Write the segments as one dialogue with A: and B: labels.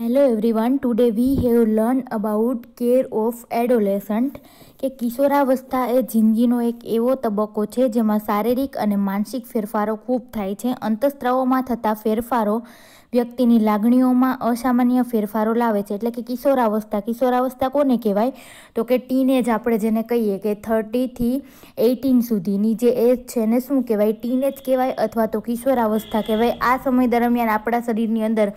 A: hello everyone today we have learn about care of adolescent કે કિશોરાવસ્થા એ જિંદગીનો એક એવો તબક્કો છે જેમાં શારીરિક અને માનસિક ફેરફારો ખૂબ થાય છે અંતસ્ત્રાવોમાં થતા ફેરફારો વ્યક્તિની લાગણીઓમાં અસામાન્ય ફેરફારો લાવે છે એટલે કે કિશોરાવસ્થા કિશોરાવસ્થા કોને કહેવાય તો કે ટીનેજ આપણે જેને કહીએ કે થર્ટીથી એઇટીન સુધીની જે એજ છે એને શું કહેવાય ટીનેજ કહેવાય અથવા તો કિશોરાવસ્થા કહેવાય આ સમય દરમિયાન આપણા શરીરની અંદર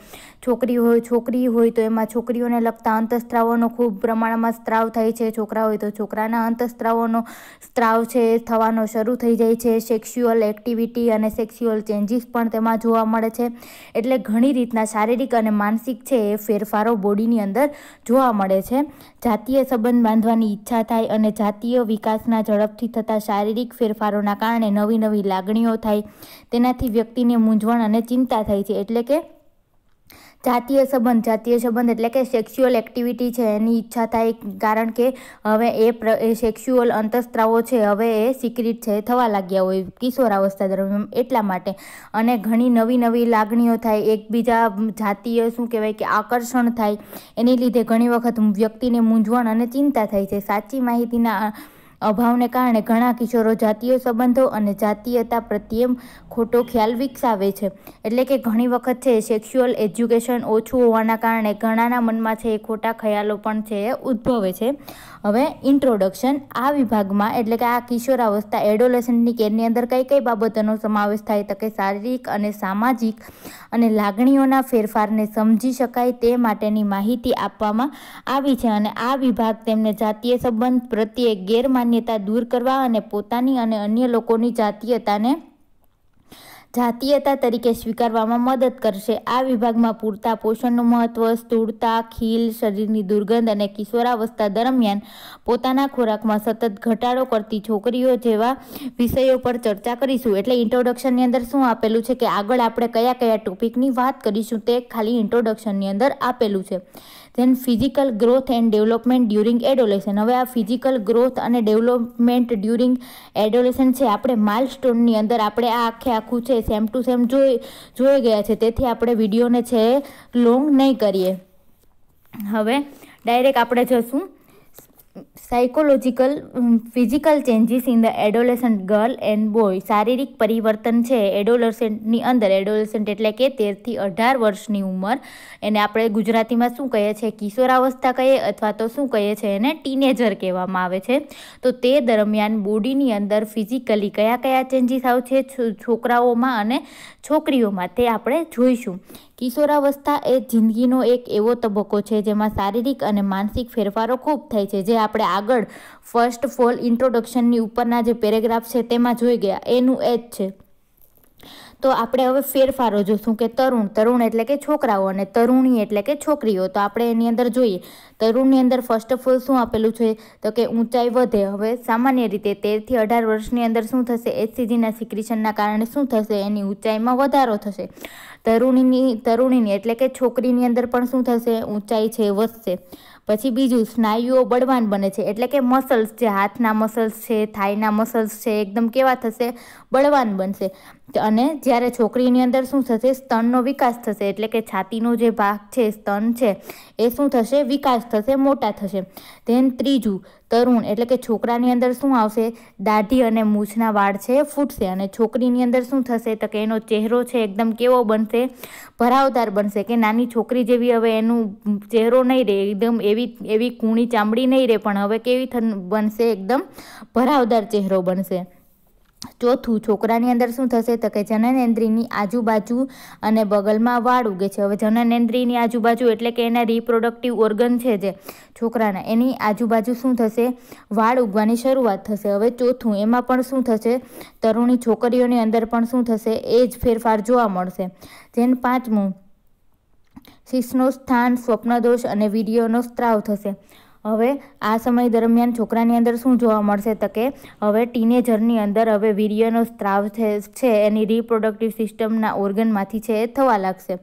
A: છોકરી હોય છોકરી હોય તો એમાં છોકરીઓને લગતા અંતઃસ્ત્રાવોનો ખૂબ પ્રમાણમાં સ્ત્રાવ થાય છે છોકરા હોય તો છોકરાના અંતઃસ્ત્રાવોનો સ્ત્રાવ છે થવાનો શરૂ થઈ જાય છે સેક્સ્યુઅલ એક્ટિવિટી અને સેક્સ્યુઅલ ચેન્જીસ પણ તેમાં જોવા મળે છે એટલે ઘણી રીતના શારીરિક અને માનસિક છે એ ફેરફારો બોડીની અંદર જોવા મળે છે જાતીય સંબંધ બાંધવાની ઈચ્છા થાય અને જાતીય વિકાસના ઝડપથી થતા શારીરિક ફેરફારોના કારણે નવી નવી લાગણીઓ થાય તેનાથી વ્યક્તિને મૂંઝવણ અને ચિંતા થાય છે એટલે કે જાતીય સંબંધ જાતીય સંબંધ એટલે કે સેક્સ્યુઅલ એક્ટિવિટી છે એની ઈચ્છા થાય કારણ કે હવે એ સેક્સ્યુઅલ અંતસ્ત્રાવો છે હવે એ સિક્રિટ છે થવા લાગ્યા હોય કિશોરાવસ્થા દરમિયાન એટલા માટે અને ઘણી નવી નવી લાગણીઓ થાય એકબીજા જાતીય શું કહેવાય કે આકર્ષણ થાય એની લીધે ઘણી વખત વ્યક્તિને મૂંઝવણ અને ચિંતા થાય છે સાચી માહિતીના અભાવને કારણે ઘણા કિશોરો જાતીય સંબંધો અને જાતીયતા પ્રત્યે ખોટો ખ્યાલ વિકસાવે છે એટલે કે ઘણી વખત છે સેક્સ્યુઅલ એજ્યુકેશન ઓછું હોવાના કારણે ઘણાના મનમાં છે એ ખોટા ખ્યાલો પણ છે એ ઉદ્ભવે છે હવે ઇન્ટ્રોડક્શન આ વિભાગમાં એટલે કે આ કિશોરાવસ્થા એડોલેસન્ટની કેરની અંદર કઈ કઈ બાબતોનો સમાવેશ થાય તો કે શારીરિક અને સામાજિક અને લાગણીઓના ફેરફારને સમજી શકાય તે માટેની માહિતી આપવામાં આવી છે અને આ વિભાગ તેમને જાતીય સંબંધ પ્રત્યે ગેરમાન્ય માન્યતા દૂર કરવા અને પોતાની અને અન્ય લોકોની જાતીયતાને જાતીયતા તરીકે સ્વીકારવામાં મદદ કરશે આ વિભાગમાં પૂરતા પોષણનું મહત્ત્વ સ્થૂળતા ખીલ શરીરની દુર્ગંધ અને કિશોરાવસ્થા દરમિયાન પોતાના ખોરાકમાં સતત ઘટાડો કરતી છોકરીઓ જેવા વિષયો પર ચર્ચા કરીશું એટલે ઇન્ટ્રોડક્શનની અંદર શું આપેલું છે કે આગળ આપણે કયા કયા ટોપિકની વાત કરીશું તે ખાલી ઇન્ટ્રોડક્શનની અંદર આપેલું છે then physical growth and development during adolescence હવે આ ફિઝિકલ ગ્રોથ અને ડેવલપમેન્ટ ડ્યુરિંગ એડોલેશન છે આપણે માઇલસ્ટોનની અંદર આપણે આ આખે આખું છે સેમ ટુ સેમ જોઈ જોઈ ગયા છે તેથી આપણે વિડીયોને છે લોંગ નહીં કરીએ હવે ડાયરેક્ટ આપણે જશું psychological physical changes in the adolescent girl and boy શારીરિક પરિવર્તન છે એડોલેસન્ટની અંદર એડોલેસન્ટ એટલે કે તેરથી અઢાર વર્ષની ઉંમર એને આપણે ગુજરાતીમાં શું કહીએ છીએ કિશોરાવસ્થા કહીએ અથવા તો શું કહીએ છીએ એને ટીનેજર કહેવામાં આવે છે તો તે દરમિયાન બોડીની અંદર ફિઝિકલી કયા કયા ચેન્જીસ આવશે છોકરાઓમાં અને છોકરીઓમાં તે આપણે જોઈશું કિશોરાવસ્થા એ જિંદગીનો એક એવો તબક્કો છે જેમાં શારીરિક અને માનસિક ફેરફારો ખૂબ થાય છે જે આપણે આગળ ફર્સ્ટ ફોલ ઇન્ટ્રોડક્શનની ઉપરના જે પેરેગ્રાફ છે તેમાં જોઈ ગયા એનું એ જ છે તો આપણે હવે ફેરફારો જોશું કે તરુણ તરુણ એટલે કે છોકરાઓ અને તરુણી એટલે કે છોકરીઓ તો આપણે એની અંદર જોઈએ તરુણની અંદર ફર્સ્ટ ઓફ ઓલ શું આપેલું છે તો કે ઊંચાઈ વધે હવે સામાન્ય રીતે તેરથી અઢાર વર્ષની અંદર શું થશે એસસીજીના સિક્રિશનના કારણે શું થશે એની ઊંચાઈમાં વધારો થશે તરુણીની તરુણીની એટલે કે છોકરીની અંદર પણ શું થશે ઊંચાઈ છે વધશે પછી બીજું સ્નાયુઓ બળવાન બને છે એટલે કે મસલ્સ જે હાથના મસલ્સ છે થાઈના મસલ્સ છે એકદમ કેવા થશે બળવાન બનશે અને જ્યારે છોકરીની અંદર શું થશે સ્તનનો વિકાસ થશે એટલે કે છાતીનો જે ભાગ છે સ્તન છે એ શું થશે વિકાસ થશે મોટા થશે ધેન ત્રીજું તરુણ એટલે કે છોકરાની અંદર શું આવશે દાઢી અને મૂછના વાળ છે ફૂટશે અને છોકરીની અંદર શું થશે તો કે એનો ચહેરો છે એકદમ કેવો બનશે ભરાવદાર બનશે કે નાની છોકરી જેવી હવે એનું ચહેરો નહીં રહે એકદમ એવી એવી કૂણી ચામડી નહીં રહે પણ હવે કેવી બનશે એકદમ ભરાવદાર ચહેરો બનશે ચોથું છોકરાની અંદર શું થશે તો કે જનનેન્દ્રિની આજુબાજુ અને બગલમાં વાળ ઉગે છે હવે જનનેન્દ્રિની આજુબાજુ એટલે કે એના રિપ્રોડક્ટિવ ઓર્ગન છે જે છોકરાના એની આજુબાજુ શું થશે વાળ ઉગવાની શરૂઆત થશે હવે ચોથું એમાં પણ શું થશે તરુણી છોકરીઓની અંદર પણ શું થશે એ જ ફેરફાર જોવા મળશે જેન પાંચમું શિષ્ણુ સ્થાન સ્વપ્નદોષ અને વીર્યોનો સ્ત્રાવ થશે હવે આ સમય દરમિયાન છોકરાની અંદર શું જોવા મળશે તો કે હવે ટીનેજરની અંદર હવે વીર્યનો સ્ત્રાવ છે એની રિપ્રોડક્ટિવ સિસ્ટમના ઓર્ગનમાંથી છે એ થવા લાગશે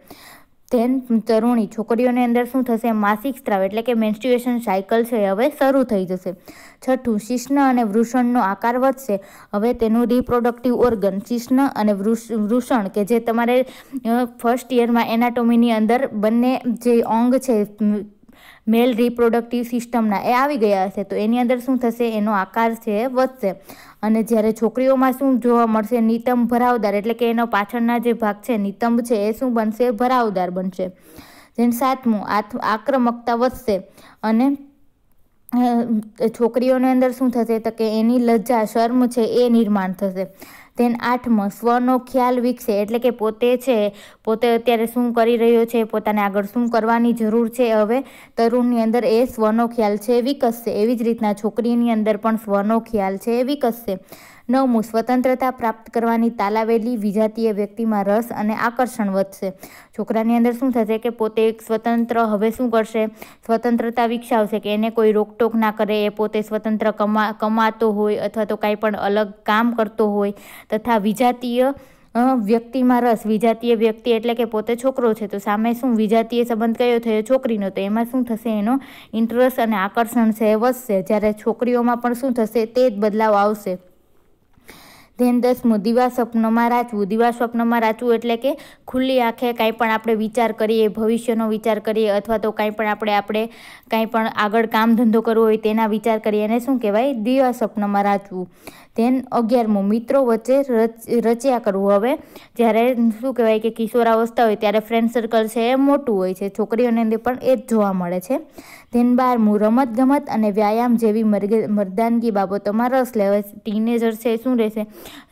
A: તેન તરુણી છોકરીઓની અંદર શું થશે માસિક સ્ત્રાવ એટલે કે મેન્સ્ટ્યુએશન સાયકલ છે હવે શરૂ થઈ જશે છઠ્ઠું શિષ્ણ અને વૃષણનો આકાર વધશે હવે તેનું રિપ્રોડક્ટિવ ઓર્ગન શિષ્ણ અને વૃષણ કે જે તમારે ફર્સ્ટ યરમાં એનાટોમીની અંદર બંને જે અંગ છે મેલ રિપ્રોડક્ટિવ સિસ્ટમના એ આવી ગયા હશે તો એની અંદર શું થશે એનો આકાર છે એ વધશે અને જ્યારે છોકરીઓમાં શું જોવા મળશે નિતંબ ભરાવદાર એટલે કે એનો પાછળના જે ભાગ છે નિતંબ છે એ શું બનશે ભરાવદાર બનશે જેમ સાતમું આક્રમકતા વધશે અને છોકરીઓની અંદર શું થશે તો કે એની લજ્જા શર્મ છે એ નિર્માણ થશે ધેન આઠમો સ્વનો ખ્યાલ વિકસે એટલે કે પોતે છે પોતે અત્યારે શું કરી રહ્યો છે પોતાને આગળ શું કરવાની જરૂર છે હવે તરુણની અંદર એ સ્વનો ખ્યાલ છે વિકસશે એવી જ રીતના છોકરીની અંદર પણ સ્વનો ખ્યાલ છે એ વિકસશે નવમું સ્વતંત્રતા પ્રાપ્ત કરવાની તાલાવેલી વિજાતીય વ્યક્તિમાં રસ અને આકર્ષણ વધશે છોકરાની અંદર શું થશે કે પોતે એક સ્વતંત્ર હવે શું કરશે સ્વતંત્રતા વિકસાવશે કે એને કોઈ રોકટોક ના કરે એ પોતે સ્વતંત્ર કમા કમાતો હોય અથવા તો કાંઈ પણ અલગ કામ કરતો હોય તથા વિજાતીય વ્યક્તિમાં રસ વિજાતીય વ્યક્તિ એટલે કે પોતે છોકરો છે તો સામે શું વિજાતીય સંબંધ કયો થયો છોકરીનો તો એમાં શું થશે એનો ઇન્ટરેસ્ટ અને આકર્ષણ છે એ વધશે જ્યારે છોકરીઓમાં પણ શું થશે તે જ બદલાવ આવશે ધેનદસ દિવા સ્વપ્નમાં રાચવું દિવા સ્વપ્નમાં રાચવું એટલે કે ખુલ્લી આંખે કાંઈ પણ આપણે વિચાર કરીએ ભવિષ્યનો વિચાર કરીએ અથવા તો કાંઈ પણ આપણે આપણે કાંઈ પણ આગળ કામ ધંધો કરવો હોય તેના વિચાર કરીએ એને શું કહેવાય દિવા સ્વપ્નમાં રાચવું ધેન અગિયારમું મિત્રો વચ્ચે રચ રચ્યા કરવું હવે જ્યારે શું કહેવાય કે કિશોરાવસ્થા હોય ત્યારે ફ્રેન્ડ સર્કલ છે એ મોટું હોય છે છોકરીઓને અંદર પણ એ જ જોવા મળે છે ધેન બારમું ગમત અને વ્યાયામ જેવી મરદાનગી બાબતોમાં રસ લેવા ટીનેજર છે શું રહેશે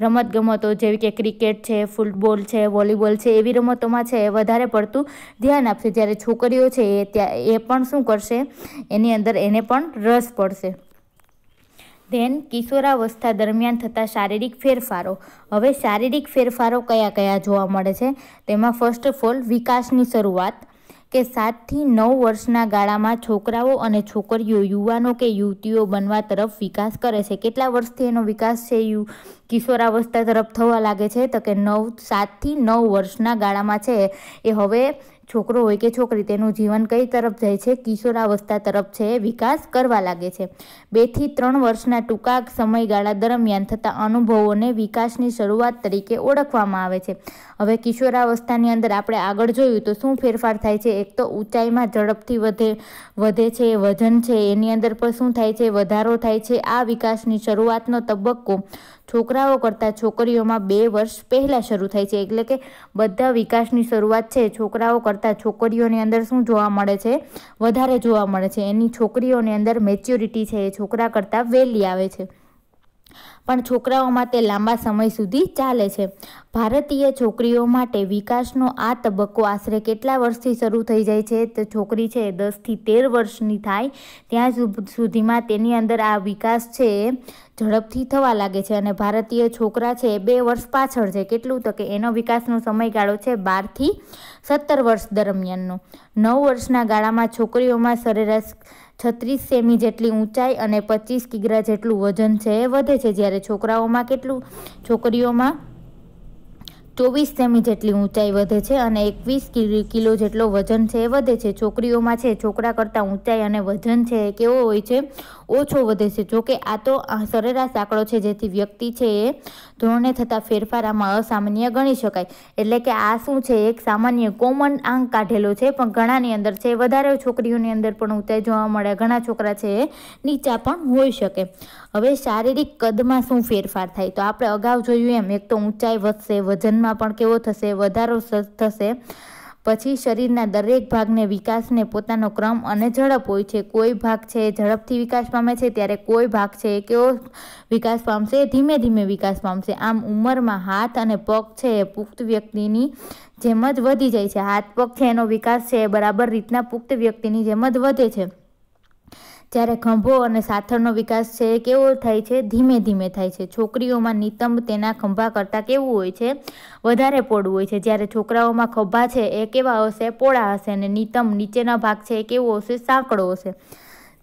A: રમત ગમતો જેવી કે ક્રિકેટ છે ફૂટબોલ છે વોલીબોલ છે એવી રમતોમાં છે એ વધારે પડતું ધ્યાન આપશે જ્યારે છોકરીઓ છે એ ત્યાં એ પણ શું કરશે એની અંદર એને પણ રસ પડશે ધેન કિશોરાવસ્થા દરમિયાન થતા શારીરિક ફેરફારો હવે શારીરિક ફેરફારો કયા કયા જોવા મળે છે તેમાં ફર્સ્ટ ઓફ ઓલ વિકાસની શરૂઆત કે સાતથી નવ વર્ષના ગાળામાં છોકરાઓ અને છોકરીઓ યુવાનો કે યુવતીઓ બનવા તરફ વિકાસ કરે છે કેટલા વર્ષથી એનો વિકાસ છે યુ કિશોરાવસ્થા તરફ થવા લાગે છે તો કે નવ સાતથી નવ વર્ષના ગાળામાં છે એ હવે છોકરો હોય કે છોકરી તેનું જીવન કઈ તરફ જાય છે કિશોરાવસ્થા તરફ છે વિકાસ કરવા લાગે છે બેથી ત્રણ વર્ષના ટૂંકા સમયગાળા દરમિયાન થતા અનુભવોને વિકાસની શરૂઆત તરીકે ઓળખવામાં આવે છે હવે કિશોરાવસ્થાની અંદર આપણે આગળ જોયું તો શું ફેરફાર થાય છે એક તો ઊંચાઈમાં ઝડપથી વધે વધે છે વજન છે એની અંદર પણ શું થાય છે વધારો થાય છે આ વિકાસની શરૂઆતનો તબક્કો છોકરાઓ કરતાં છોકરીઓમાં બે વર્ષ પહેલાં શરૂ થાય છે એટલે કે બધા વિકાસની શરૂઆત છે છોકરાઓ કરતાં છોકરીઓની અંદર શું જોવા મળે છે વધારે જોવા મળે છે એની છોકરીઓની અંદર મેચ્યોરિટી છે એ છોકરા કરતાં વહેલી આવે છે પણ છોકરાઓમાં તે લાંબા સમય સુધી ચાલે છે ભારતીય છોકરીઓ માટે વિકાસનો આ તબક્કો આશરે કેટલા વર્ષથી શરૂ થઈ જાય છે તો છોકરી છે દસથી તેર વર્ષની થાય ત્યાં સુધીમાં તેની અંદર આ વિકાસ છે ઝડપથી થવા લાગે છે અને ભારતીય છોકરા છે એ બે વર્ષ પાછળ છે કેટલું તો કે એનો વિકાસનો સમયગાળો છે બારથી સત્તર વર્ષ દરમિયાનનો નવ વર્ષના ગાળામાં છોકરીઓમાં સરેરાશ છત્રીસ સેમી જેટલી ઊંચાઈ અને પચીસ કિગ્રા જેટલું વજન છે એ વધે છે જ્યારે છોકરાઓમાં કેટલું છોકરીઓમાં ચોવીસ સેમી જેટલી ઊંચાઈ વધે છે અને એકવીસ કિલો જેટલો વજન છે એ વધે છે છોકરીઓમાં છે છોકરા કરતાં ઊંચાઈ અને વજન છે એ કેવો હોય છે ઓછો વધે છે જોકે આ તો સરેરાશ આંકડો છે જેથી વ્યક્તિ છે એ ધોરણે થતાં ફેરફાર આમાં અસામાન્ય ગણી શકાય એટલે કે આ શું છે એક સામાન્ય કોમન આંક કાઢેલો છે પણ ઘણાની અંદર છે વધારે છોકરીઓની અંદર પણ ઊંચાઈ જોવા મળે ઘણા છોકરા છે એ નીચા પણ હોઈ શકે હવે શારીરિક કદમાં શું ફેરફાર થાય તો આપણે અગાઉ જોયું એમ એક તો ઊંચાઈ વધશે વજનમાં પણ કેવો થશે વધારો થશે પછી શરીરના દરેક ભાગને વિકાસને પોતાનો ક્રમ અને ઝડપ હોય છે કોઈ ભાગ છે ઝડપથી વિકાસ પામે છે ત્યારે કોઈ ભાગ છે કેવો વિકાસ પામશે ધીમે ધીમે વિકાસ પામશે આમ ઉંમરમાં હાથ અને પગ છે એ પુખ્ત વ્યક્તિની જેમ જ વધી જાય છે હાથ પગ છે એનો વિકાસ છે બરાબર રીતના પુખ્ત વ્યક્તિની જેમ જ વધે છે જ્યારે ખંભો અને સાથળનો વિકાસ છે કેવો થાય છે ધીમે ધીમે થાય છે છોકરીઓમાં નિતંબ તેના ખંભા કરતાં કેવું હોય છે વધારે પોળું હોય છે જ્યારે છોકરાઓમાં ખભા છે એ કેવા હશે પોળા હશે અને નિતંબ નીચેના ભાગ છે એ કેવો હશે સાંકડો હશે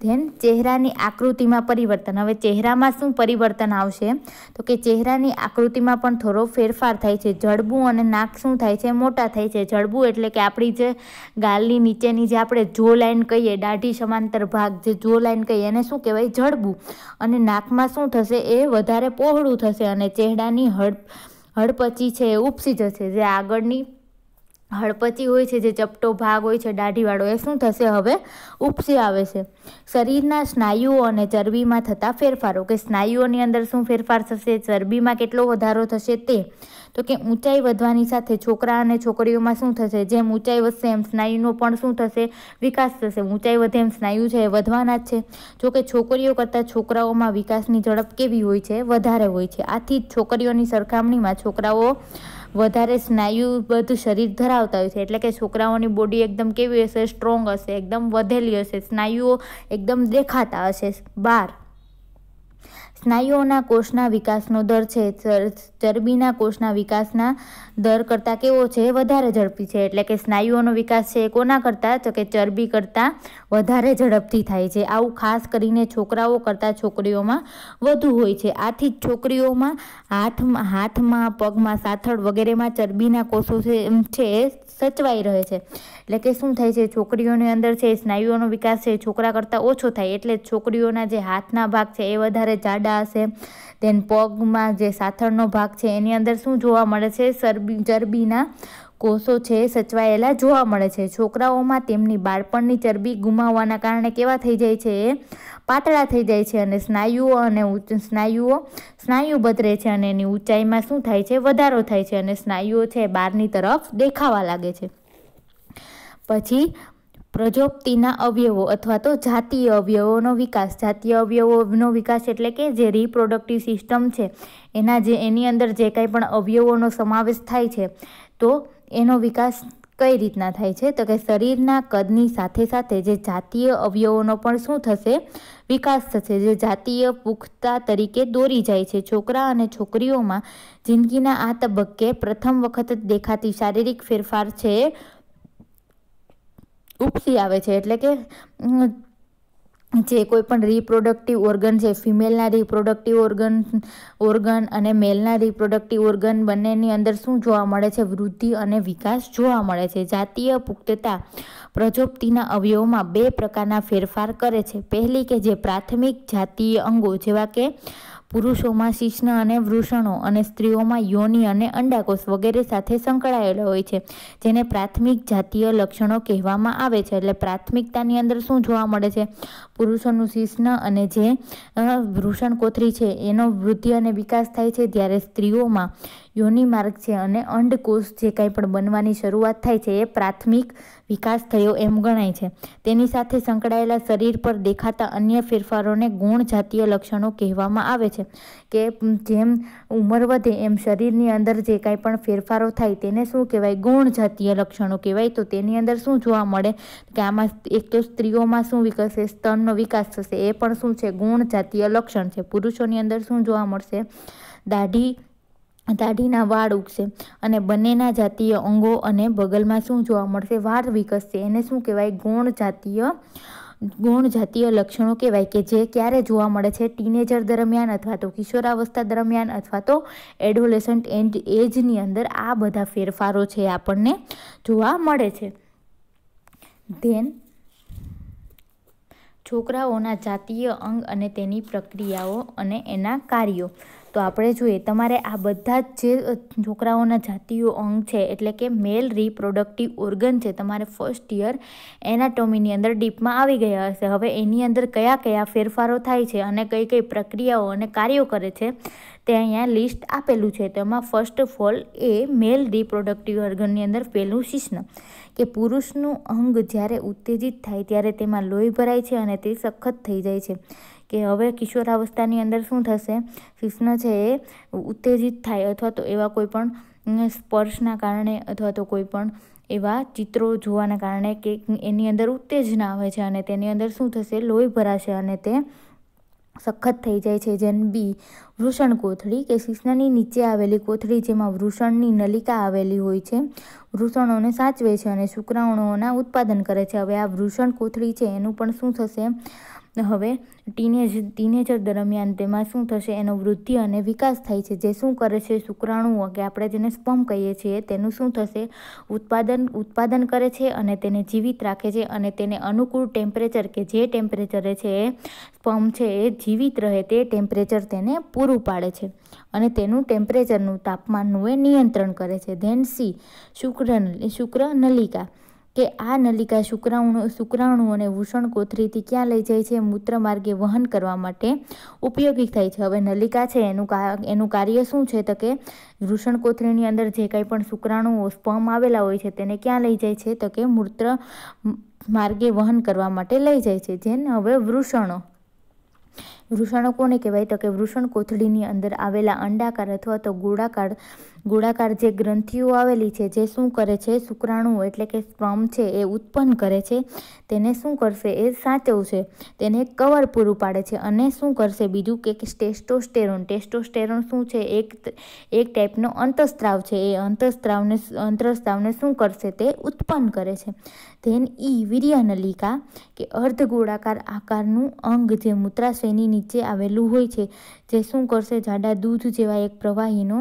A: ધેન ચહેરાની આકૃતિમાં પરિવર્તન હવે ચહેરામાં શું પરિવર્તન આવશે તો કે ચહેરાની આકૃતિમાં પણ થોડો ફેરફાર થાય છે જડબું અને નાક શું થાય છે મોટા થાય છે જડબું એટલે કે આપણી જે ગાલની નીચેની જે આપણે જો લાઈન કહીએ દાઢી સમાંતર ભાગ જે જો લાઈન કહીએ એને શું કહેવાય જડબું અને નાકમાં શું થશે એ વધારે પહોળું થશે અને ચહેરાની હડ હડપચી છે એ ઉપસી જશે જે આગળની હળપચી હોય છે જે ચપટો ભાગ હોય છે દાઢીવાળો એ શું થશે હવે ઉપસી આવે છે શરીરના સ્નાયુઓ અને ચરબીમાં થતા ફેરફારો કે સ્નાયુઓની અંદર શું ફેરફાર થશે ચરબીમાં કેટલો વધારો થશે તે તો કે ઊંચાઈ વધવાની સાથે છોકરા અને છોકરીઓમાં શું થશે જેમ ઊંચાઈ વધશે એમ સ્નાયુનો પણ શું થશે વિકાસ થશે ઊંચાઈ વધે એમ સ્નાયુ છે એ વધવાના જ છે જોકે છોકરીઓ કરતાં છોકરાઓમાં વિકાસની ઝડપ કેવી હોય છે વધારે હોય છે આથી છોકરીઓની સરખામણીમાં છોકરાઓ વધારે સ્નાયુ બધું શરીર ધરાવતા હોય છે એટલે કે છોકરાઓની બોડી એકદમ કેવી હશે સ્ટ્રોંગ હશે એકદમ વધેલી હશે સ્નાયુઓ એકદમ દેખાતા હશે બહાર સ્નાયુઓના કોષના વિકાસનો દર છે ચરબીના કોષના વિકાસના દર કરતાં કેવો છે વધારે ઝડપી છે એટલે કે સ્નાયુઓનો વિકાસ છે એ કોના કરતાં તો કે ચરબી કરતાં વધારે ઝડપથી થાય છે આવું ખાસ કરીને છોકરાઓ કરતાં છોકરીઓમાં વધુ હોય છે આથી જ છોકરીઓમાં હાથમાં હાથમાં પગમાં સાથળ વગેરેમાં ચરબીના કોષો છે સચવાઈ રહે છે એટલે કે શું થાય છે છોકરીઓની અંદર છે સ્નાયુઓનો વિકાસ છે છોકરા કરતાં ઓછો થાય એટલે છોકરીઓના જે હાથના ભાગ છે એ વધારે જાડા પડેલા હશે દેન પગમાં જે સાથળનો ભાગ છે એની અંદર શું જોવા મળે છે ચરબી ચરબીના કોષો છે સચવાયેલા જોવા મળે છે છોકરાઓમાં તેમની બાળપણની ચરબી ગુમાવવાના કારણે કેવા થઈ જાય છે એ પાતળા થઈ જાય છે અને સ્નાયુઓ અને સ્નાયુઓ સ્નાયુ બદરે છે અને એની ઊંચાઈમાં શું થાય છે વધારો થાય છે અને સ્નાયુઓ છે બહારની તરફ દેખાવા લાગે છે પછી પ્રજોપ્તિના અવયવો અથવા તો જાતીય અવયવોનો વિકાસ જાતીય અવયવોનો વિકાસ એટલે કે જે રિપ્રોડક્ટિવ સિસ્ટમ છે એના જે એની અંદર જે કાંઈ પણ અવયવોનો સમાવેશ થાય છે તો એનો વિકાસ કઈ રીતના થાય છે તો કે શરીરના કદની સાથે સાથે જે જાતીય અવયવોનો પણ શું થશે વિકાસ થશે જે જાતીય પુખ્તા તરીકે દોરી જાય છે છોકરા અને છોકરીઓમાં જિંદગીના આ તબક્કે પ્રથમ વખત દેખાતી શારીરિક ફેરફાર છે ઉપસી આવે છે એટલે કે જે કોઈ પણ રિપ્રોડક્ટિવ ઓર્ગન છે ફિમેલના રિપ્રોડક્ટિવ ઓર્ગન ઓર્ગન અને મેલના રિપ્રોડક્ટિવ ઓર્ગન બંનેની અંદર શું જોવા મળે છે વૃદ્ધિ અને વિકાસ જોવા મળે છે જાતીય પુખ્તતા પ્રજોપ્તિના અવયવમાં બે પ્રકારના ફેરફાર કરે છે પહેલી કે જે પ્રાથમિક જાતીય અંગો જેવા કે પુરુષોમાં શિષ્ણ અને વૃષણો અને સ્ત્રીઓમાં યોનિ અને અંડાકોષ વગેરે સાથે સંકળાયેલો હોય છે જેને પ્રાથમિક જાતીય લક્ષણો કહેવામાં આવે છે એટલે પ્રાથમિકતાની અંદર શું જોવા મળે છે પુરુષોનું શિષ્ણ અને જે વૃષણ કોથરી છે એનો વૃદ્ધિ અને વિકાસ થાય છે ત્યારે સ્ત્રીઓમાં યોનિ માર્ગ છે અને અંડકોષ જે કંઈ પણ બનવાની શરૂઆત થાય છે એ પ્રાથમિક વિકાસ થયો એમ ગણાય છે તેની સાથે સંકળાયેલા શરીર પર દેખાતા અન્ય ફેરફારોને ગુણ જાતીય લક્ષણો કહેવામાં આવે છે કે જેમ ઉંમર વધે એમ શરીરની અંદર જે કાંઈ પણ ફેરફારો થાય તેને શું કહેવાય ગુણ જાતીય લક્ષણો કહેવાય તો તેની અંદર શું જોવા મળે કે આમાં એક તો સ્ત્રીઓમાં શું વિકસે સ્તનનો વિકાસ થશે એ પણ શું છે ગુણ જાતીય લક્ષણ છે પુરુષોની અંદર શું જોવા મળશે દાઢી દાઢીના વાળ ઉગશે અને બંનેના જાતીય અંગો અને બગલમાં શું જોવા મળશે વાળ વિકસશે એને શું કહેવાય ગૌણ જાતીય ગૌણ જાતીય લક્ષણો કહેવાય કે જે ક્યારે જોવા મળે છે ટીનેજર દરમિયાન અથવા તો કિશોરાવસ્થા દરમિયાન અથવા તો એડોલેસન્ટ એન્ડ એજની અંદર આ બધા ફેરફારો છે આપણને જોવા મળે છે ધેન છોકરાઓના જાતીય અંગ અને તેની પ્રક્રિયાઓ અને એના કાર્યો તો આપણે જોઈએ તમારે આ બધા જ જે છોકરાઓના જાતિઓ અંગ છે એટલે કે મેલ રિપ્રોડક્ટિવ ઓર્ગન છે તમારે ફર્સ્ટ યર એનાટોમીની અંદર ડીપમાં આવી ગયા હશે હવે એની અંદર કયા કયા ફેરફારો થાય છે અને કઈ કઈ પ્રક્રિયાઓ અને કાર્યો કરે છે તે અહીંયા લિસ્ટ આપેલું છે તેમાં first of all a male reproductive ઓર્ગનની અંદર પહેલું શિષ્ણ કે પુરુષનું અંગ જ્યારે ઉત્તેજિત થાય ત્યારે તેમાં લોહી ભરાય છે અને તે સખત થઈ જાય છે કે હવે કિશોરાવસ્થાની અંદર શું થશે શિષ્ણ છે એ ઉત્તેજિત થાય અથવા તો એવા કોઈ પણ સ્પર્શના કારણે અથવા તો કોઈ પણ એવા ચિત્રો જોવાના કારણે કે એની અંદર ઉત્તેજના આવે છે અને તેની અંદર શું થશે લોહી ભરાશે અને તે સખત થઈ જાય છે જેન બી વૃષણ કોથળી કે શિષ્ણની નીચે આવેલી કોથળી જેમાં વૃષણની નલિકા આવેલી હોય છે વૃષણોને સાચવે છે અને શુક્રાણુઓના ઉત્પાદન કરે છે હવે આ વૃષણ કોથળી છે એનું પણ શું થશે હવે ટીનેજ ટીનેજર દરમિયાન તેમાં શું થશે એનો વૃદ્ધિ અને વિકાસ થાય છે જે શું કરે છે શુક્રાણુઓ કે આપણે જેને સ્પમ કહીએ છીએ તેનું શું થશે ઉત્પાદન ઉત્પાદન કરે છે અને તેને જીવિત રાખે છે અને તેને અનુકૂળ ટેમ્પરેચર કે જે ટેમ્પરેચરે છે એ સ્પમ છે એ જીવિત રહે તે ટેમ્પરેચર તેને પૂરું પાડે છે અને તેનું ટેમ્પરેચરનું તાપમાનનું એ નિયંત્રણ કરે છે ધેન સી શુક્ર શુક્ર નલિકા કે આ નલિકા શુક્રાણુ શુક્રાણુઓને કોથરીથી ક્યાં લઈ જાય છે મૂત્ર માર્ગે વહન કરવા માટે ઉપયોગી થાય છે હવે નલિકા છે એનું એનું કાર્ય શું છે તો કે વૃષણ કોથળીની અંદર જે કંઈ પણ શુક્રાણુઓ સ્પમ આવેલા હોય છે તેને ક્યાં લઈ જાય છે તો કે મૂત્ર માર્ગે વહન કરવા માટે લઈ જાય છે જેને હવે વૃષણો વૃષણો કોને કહેવાય તો કે વૃષણ કોથળીની અંદર આવેલા અંડાકાર અથવા તો ગોળાકાર ગોળાકાર જે ગ્રંથિઓ આવેલી છે જે શું કરે છે શુક્રાણુ એટલે કે સ્પ્રમ છે એ ઉત્પન્ન કરે છે તેને શું કરશે એ છે તેને કવર પૂરું પાડે છે અને શું કરશે બીજું કે ટેસ્ટોસ્ટેરોન ટેસ્ટોસ્ટેરોન શું છે એક એક ટાઈપનો અંતસ્ત્રાવ છે એ અંતઃસ્ત્રાવને અંતઃસ્ત્રાવને શું કરશે તે ઉત્પન્ન કરે છે ધેન ઈ વીર્યનલિકા કે અર્ધ ગોળાકાર આકારનું અંગ જે મૂત્રાશયની નીચે આવેલું હોય છે જે શું કરશે જાડા દૂધ જેવા એક પ્રવાહીનો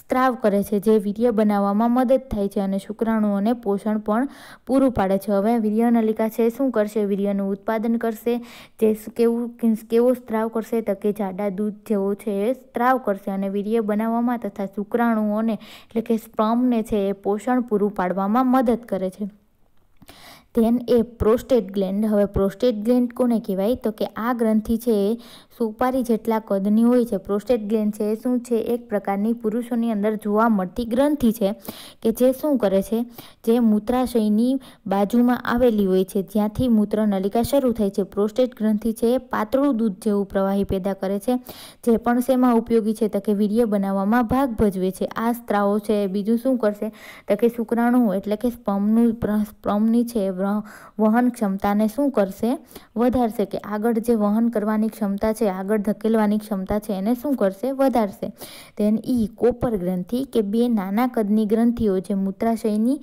A: સ્ત્રાવ કરે છે જે વીર્ય બનાવવામાં મદદ થાય છે અને શુક્રાણુઓને પોષણ પણ પૂરું પાડે છે હવે વીર્યનલિકા છે શું કરશે વીર્યનું ઉત્પાદન કરશે જે કેવું કેવો સ્ત્રાવ કરશે તો કે જાડા દૂધ જેવો છે એ સ્ત્રાવ કરશે અને વીર્ય બનાવવામાં તથા શુક્રાણુઓને એટલે કે સ્પમને છે એ પોષણ પૂરું પાડવામાં મદદ કરે છે ધેન એ પ્રોસ્ટેટ ગ્લેન્ડ હવે પ્રોસ્ટેટ ગ્લેન્ડ કોને કહેવાય તો કે આ ગ્રંથિ છે સુપારી જેટલા કદની હોય છે પ્રોસ્ટેટ ગ્લેન્ડ છે એ શું છે એક પ્રકારની પુરુષોની અંદર જોવા મળતી ગ્રંથિ છે કે જે શું કરે છે જે મૂત્રાશયની બાજુમાં આવેલી હોય છે જ્યાંથી મૂત્ર નલિકા શરૂ થાય છે પ્રોસ્ટેટ ગ્રંથિ છે એ પાતળું દૂધ જેવું પ્રવાહી પેદા કરે છે જે પણ શેમાં ઉપયોગી છે તો કે વીર્ય બનાવવામાં ભાગ ભજવે છે આ સ્ત્રાવો છે એ બીજું શું કરશે તો કે શુક્રાણુ એટલે કે સ્પમનું સ્પમની છે વહન ક્ષમતાને શું કરશે વધારશે કે આગળ જે વહન કરવાની ક્ષમતા છે આગળ ધકેલવાની ક્ષમતા છે એને શું કરશે વધારશે તેન ઈ કોપર ગ્રંથિ કે બે નાના કદની ગ્રંથિઓ જે મૂત્રાશયની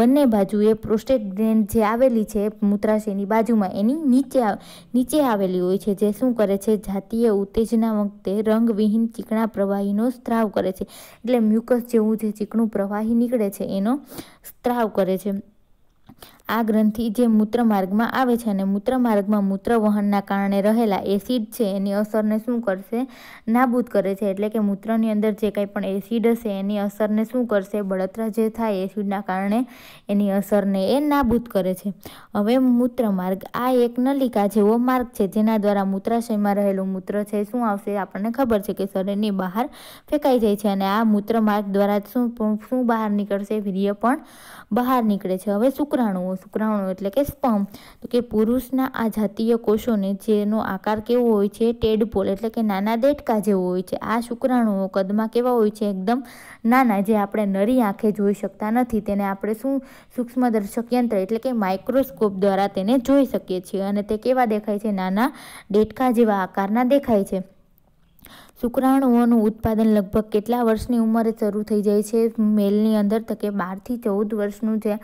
A: બંને બાજુએ પ્રોસ્ટેટ ગ્રેન્ડ જે આવેલી છે મૂત્રાશયની બાજુમાં એની નીચે નીચે આવેલી હોય છે જે શું કરે છે જાતીય ઉત્તેજના વખતે રંગવિહીન ચીકણા પ્રવાહીનો સ્ત્રાવ કરે છે એટલે મ્યુકસ જેવું જે ચીકણું પ્રવાહી નીકળે છે એનો સ્ત્રાવ કરે છે આ ગ્રંથિ જે મૂત્રમાર્ગમાં આવે છે અને મૂત્રમાર્ગમાં મૂત્રવહનના કારણે રહેલા એસિડ છે એની અસરને શું કરશે નાબૂદ કરે છે એટલે કે મૂત્રની અંદર જે કંઈ પણ એસિડ હશે એની અસરને શું કરશે બળતરા જે થાય એસિડના કારણે એની અસરને એ નાબૂદ કરે છે હવે મૂત્રમાર્ગ આ એક નલિકા જેવો માર્ગ છે જેના દ્વારા મૂત્રાશયમાં રહેલું મૂત્ર છે શું આવશે આપણને ખબર છે કે શરીરની બહાર ફેંકાઈ જાય છે અને આ મૂત્રમાર્ગ દ્વારા શું શું બહાર નીકળશે વીર્ય પણ બહાર નીકળે છે હવે શુક્રાણુઓ શુક્રાણુ એટલે કે સ્પમ તો કે પુરુષના આ જાતીય કોષોને જેનો આકાર કેવો હોય છે ટેડપોલ એટલે કે નાના દેડકા જેવો હોય છે આ શુક્રાણુઓ કદમાં કેવા હોય છે એકદમ નાના જે આપણે નરી આંખે જોઈ શકતા નથી તેને આપણે શું સૂક્ષ્મદર્શક યંત્ર એટલે કે માઇક્રોસ્કોપ દ્વારા તેને જોઈ શકીએ છીએ અને તે કેવા દેખાય છે નાના દેટકા જેવા આકારના દેખાય છે શુક્રાણુઓનું ઉત્પાદન લગભગ કેટલા વર્ષની ઉંમરે શરૂ થઈ જાય છે મેલની અંદર તો કે બારથી ચૌદ વર્ષનું જે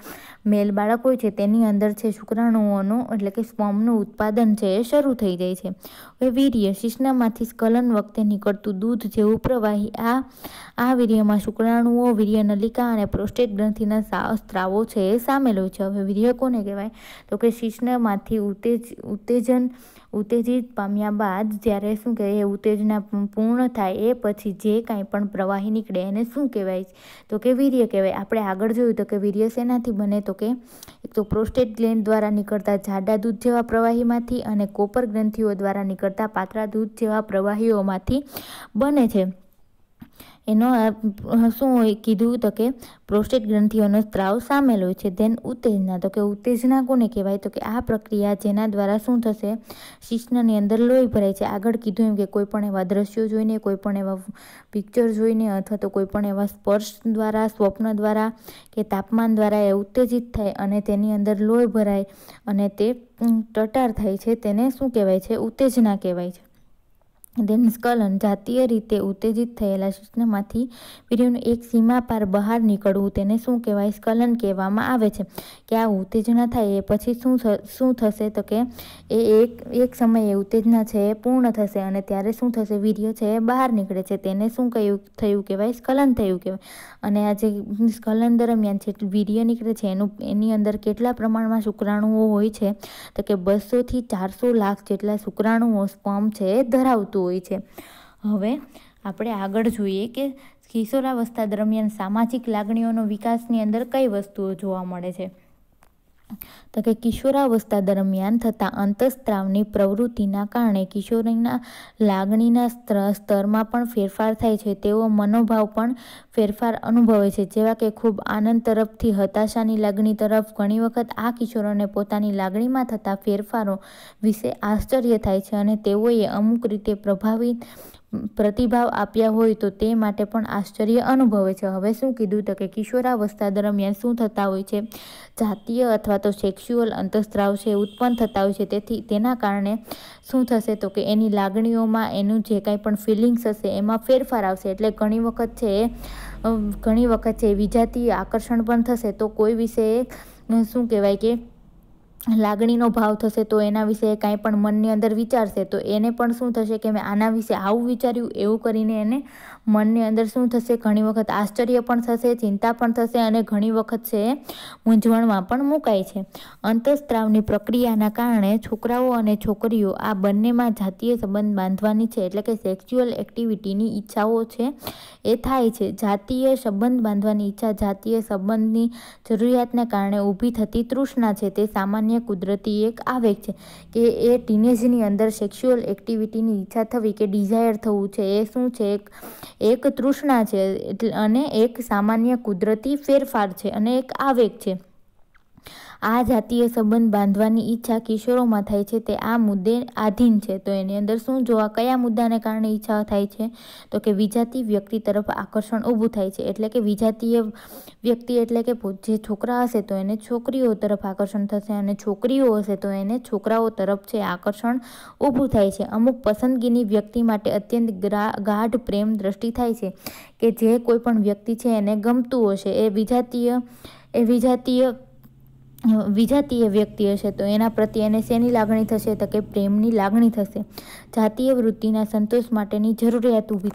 A: મેલ બાળક હોય છે તેની અંદર છે શુક્રાણુઓનું એટલે કે સ્પોમનું ઉત્પાદન છે એ શરૂ થઈ જાય છે હવે વીર્ય શિશ્નામાંથી સ્કલન વખતે નીકળતું દૂધ જેવું પ્રવાહી આ આ વીર્યમાં શુક્રાણુઓ વીર્ય નલિકા અને પ્રોસ્ટેટ ગ્રંથિના સ્ત્રાવો છે એ સામેલ હોય છે હવે વીર્ય કોને કહેવાય તો કે શિશ્નમાંથી ઉત્તેજ ઉત્તેજન ઉત્તેજિત પામ્યા બાદ જ્યારે શું કહેવાય ઉત્તેજના પૂર્ણ પૂર્ણ થાય એ પછી જે કાંઈ પણ પ્રવાહી નીકળે એને શું કહેવાય તો કે વીર્ય કહેવાય આપણે આગળ જોયું તો કે વીર્ય શેનાથી બને તો કે એક તો પ્રોસ્ટેટ ગ્લેન્ડ દ્વારા નીકળતા જાડા દૂધ જેવા પ્રવાહીમાંથી અને કોપર ગ્રંથિઓ દ્વારા નીકળતા પાતળા દૂધ જેવા પ્રવાહીઓમાંથી બને છે એનો શું હોય કીધું તો કે પ્રોસ્ટેટ ગ્રંથિઓનો સ્ત્રાવ સામેલ હોય છે ધેન ઉત્તેજના તો કે ઉત્તેજના કોને કહેવાય તો કે આ પ્રક્રિયા જેના દ્વારા શું થશે શિશ્નની અંદર લોહી ભરાય છે આગળ કીધું એમ કે કોઈપણ એવા દ્રશ્યો જોઈને કોઈપણ એવા પિક્ચર જોઈને અથવા તો કોઈપણ એવા સ્પર્શ દ્વારા સ્વપ્ન દ્વારા કે તાપમાન દ્વારા એ ઉત્તેજિત થાય અને તેની અંદર લોહી ભરાય અને તે ટટાર થાય છે તેને શું કહેવાય છે ઉત્તેજના કહેવાય છે તેમનું સ્કલન જાતીય રીતે ઉત્તેજિત થયેલા શિક્ષણમાંથી વીર્યનું એક સીમા પાર બહાર નીકળવું તેને શું કહેવાય સ્કલન કહેવામાં આવે છે કે આ ઉત્તેજના થાય એ પછી શું શું થશે તો કે એ એક એક સમયે ઉત્તેજના છે એ પૂર્ણ થશે અને ત્યારે શું થશે વીર્ય છે એ બહાર નીકળે છે તેને શું કહ્યું થયું કહેવાય સ્કલન થયું કહેવાય અને આ જે સ્કલન દરમિયાન જે વીર્ય નીકળે છે એનું એની અંદર કેટલા પ્રમાણમાં શુક્રાણુઓ હોય છે તો કે બસોથી ચારસો લાખ જેટલા શુક્રાણુઓ સ્પર્મ છે એ ધરાવતું હોય છે હવે આપણે આગળ જોઈએ કે કિશોરાવસ્થા દરમિયાન સામાજિક લાગણીઓનો વિકાસની અંદર કઈ વસ્તુઓ જોવા મળે છે તો કે કિશોરાવસ્થા દરમિયાન થતા અંતઃસ્ત્રાવની પ્રવૃત્તિના કારણે કિશોરીના લાગણીના સ્તરમાં પણ ફેરફાર થાય છે તેવો મનોભાવ પણ ફેરફાર અનુભવે છે જેવા કે ખૂબ આનંદ તરફથી હતાશાની લાગણી તરફ ઘણી વખત આ કિશોરોને પોતાની લાગણીમાં થતા ફેરફારો વિશે આશ્ચર્ય થાય છે અને તેઓએ અમુક રીતે પ્રભાવિત પ્રતિભાવ આપ્યા હોય તો તે માટે પણ આશ્ચર્ય અનુભવે છે હવે શું કીધું તો કે કિશોરાવસ્થા દરમિયાન શું થતા હોય છે જાતીય અથવા તો સેક્સ્યુઅલ અંતસ્ત્રાવ છે ઉત્પન્ન થતા હોય છે તેથી તેના કારણે શું થશે તો કે એની લાગણીઓમાં એનું જે કાંઈ પણ ફિલિંગ્સ હશે એમાં ફેરફાર આવશે એટલે ઘણી વખત છે એ ઘણી વખત છે વિજાતીય આકર્ષણ પણ થશે તો કોઈ વિષયે શું કહેવાય કે લાગણીનો ભાવ થશે તો એના વિશે કાંઈ પણ મનની અંદર વિચારશે તો એને પણ શું થશે કે મેં આના વિશે આવું વિચાર્યું એવું કરીને એને મનની અંદર શું થશે ઘણી વખત આશ્ચર્ય પણ થશે ચિંતા પણ થશે અને ઘણી વખત છે મૂંઝવણમાં પણ મુકાય છે અંતઃસ્ત્રાવની પ્રક્રિયાના કારણે છોકરાઓ અને છોકરીઓ આ બંનેમાં જાતીય સંબંધ બાંધવાની છે એટલે કે સેક્સ્યુઅલ એક્ટિવિટીની ઈચ્છાઓ છે એ થાય છે જાતીય સંબંધ બાંધવાની ઈચ્છા જાતીય સંબંધની જરૂરિયાતને કારણે ઊભી થતી તૃષ્ણા છે તે સામાન્ય કુદરતી એક આવેગ છે કે એ ટીનેજની અંદર સેક્સ્યુઅલ એક્ટિવિટીની ઈચ્છા થવી કે ડિઝાયર થવું છે એ શું છે એક એક તૃષ્ણા છે અને એક સામાન્ય કુદરતી ફેરફાર છે અને એક આવેગ છે આ જાતીય સંબંધ બાંધવાની ઈચ્છા કિશોરોમાં થાય છે તે આ મુદ્દે આધીન છે તો એની અંદર શું જોવા કયા મુદ્દાને કારણે ઈચ્છા થાય છે તો કે વિજાતી વ્યક્તિ તરફ આકર્ષણ ઊભું થાય છે એટલે કે વિજાતીય વ્યક્તિ એટલે કે જે છોકરા હશે તો એને છોકરીઓ તરફ આકર્ષણ થશે અને છોકરીઓ હશે તો એને છોકરાઓ તરફ છે આકર્ષણ ઊભું થાય છે અમુક પસંદગીની વ્યક્તિ માટે અત્યંત ગાઢ પ્રેમ દ્રષ્ટિ થાય છે કે જે કોઈ પણ વ્યક્તિ છે એને ગમતું હશે એ વિજાતીય એ વિજાતીય વિજાતીય વ્યક્તિ હશે તો એના પ્રત્યે એને શેની લાગણી થશે તો કે પ્રેમની લાગણી થશે જાતીય વૃત્તિના સંતોષ માટેની જરૂરિયાત ઊભી